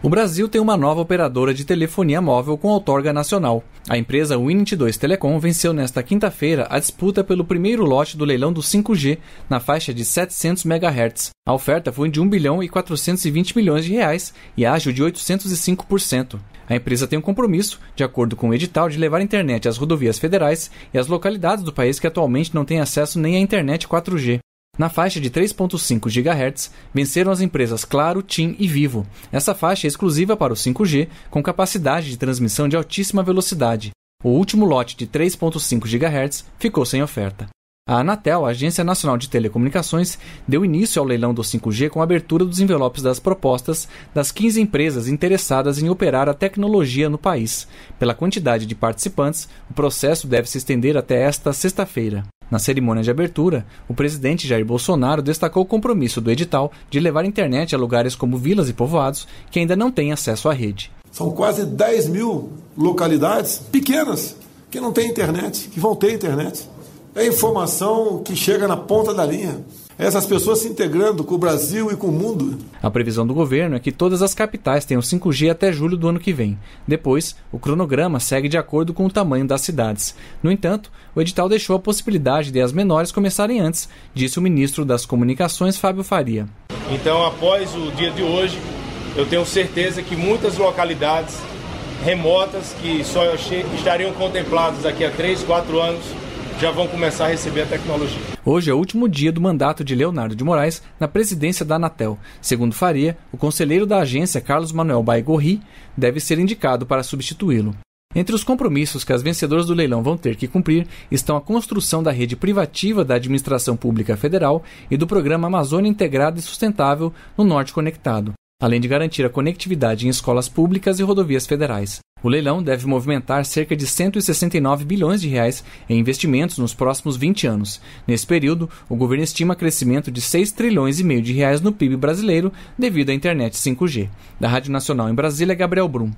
O Brasil tem uma nova operadora de telefonia móvel com outorga nacional. A empresa Win22 Telecom venceu nesta quinta-feira a disputa pelo primeiro lote do leilão do 5G na faixa de 700 MHz. A oferta foi de 1 bilhão e 420 milhões de reais e ágil de 805%. A empresa tem um compromisso, de acordo com o edital, de levar a internet às rodovias federais e às localidades do país que atualmente não têm acesso nem à internet 4G. Na faixa de 3.5 GHz, venceram as empresas Claro, TIM e Vivo. Essa faixa é exclusiva para o 5G, com capacidade de transmissão de altíssima velocidade. O último lote de 3.5 GHz ficou sem oferta. A Anatel, a Agência Nacional de Telecomunicações, deu início ao leilão do 5G com a abertura dos envelopes das propostas das 15 empresas interessadas em operar a tecnologia no país. Pela quantidade de participantes, o processo deve se estender até esta sexta-feira. Na cerimônia de abertura, o presidente Jair Bolsonaro destacou o compromisso do edital de levar internet a lugares como vilas e povoados que ainda não têm acesso à rede. São quase 10 mil localidades pequenas que não têm internet, que vão ter internet. É informação que chega na ponta da linha. É essas pessoas se integrando com o Brasil e com o mundo. A previsão do governo é que todas as capitais tenham 5G até julho do ano que vem. Depois, o cronograma segue de acordo com o tamanho das cidades. No entanto, o edital deixou a possibilidade de as menores começarem antes, disse o ministro das Comunicações, Fábio Faria. Então, após o dia de hoje, eu tenho certeza que muitas localidades remotas que só estariam contempladas daqui a 3, 4 anos já vão começar a receber a tecnologia. Hoje é o último dia do mandato de Leonardo de Moraes na presidência da Anatel. Segundo Faria, o conselheiro da agência, Carlos Manuel Baigorri, deve ser indicado para substituí-lo. Entre os compromissos que as vencedoras do leilão vão ter que cumprir estão a construção da rede privativa da Administração Pública Federal e do programa Amazônia Integrada e Sustentável no Norte Conectado, além de garantir a conectividade em escolas públicas e rodovias federais. O leilão deve movimentar cerca de 169 bilhões de reais em investimentos nos próximos 20 anos. Nesse período, o governo estima crescimento de 6 trilhões e meio de reais no PIB brasileiro devido à internet 5G. Da Rádio Nacional em Brasília, Gabriel Brum.